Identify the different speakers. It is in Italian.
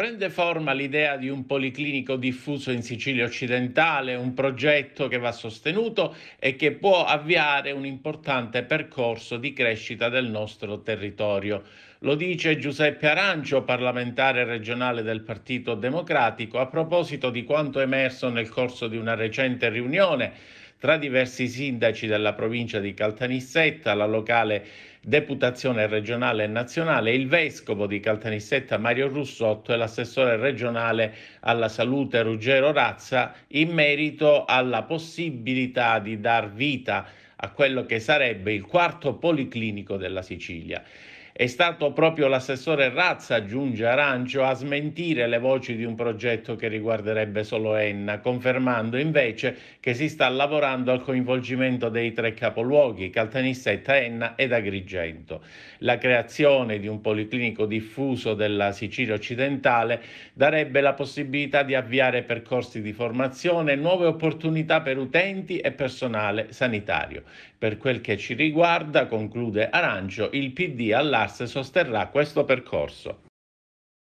Speaker 1: Prende forma l'idea di un policlinico diffuso in Sicilia occidentale, un progetto che va sostenuto e che può avviare un importante percorso di crescita del nostro territorio. Lo dice Giuseppe Arancio, parlamentare regionale del Partito Democratico, a proposito di quanto emerso nel corso di una recente riunione tra diversi sindaci della provincia di Caltanissetta, la locale deputazione regionale e nazionale, il vescovo di Caltanissetta Mario Russotto e l'assessore regionale alla salute Ruggero Razza in merito alla possibilità di dar vita a quello che sarebbe il quarto policlinico della Sicilia. È stato proprio l'assessore Razza, giunge Arancio, a smentire le voci di un progetto che riguarderebbe solo Enna, confermando invece che si sta lavorando al coinvolgimento dei tre capoluoghi, Caltanissetta, Enna ed Agrigento. La creazione di un policlinico diffuso della Sicilia occidentale darebbe la possibilità di avviare percorsi di formazione e nuove opportunità per utenti e personale sanitario. Per quel che ci riguarda, conclude Arancio, il PD alla classe sosterrà questo percorso.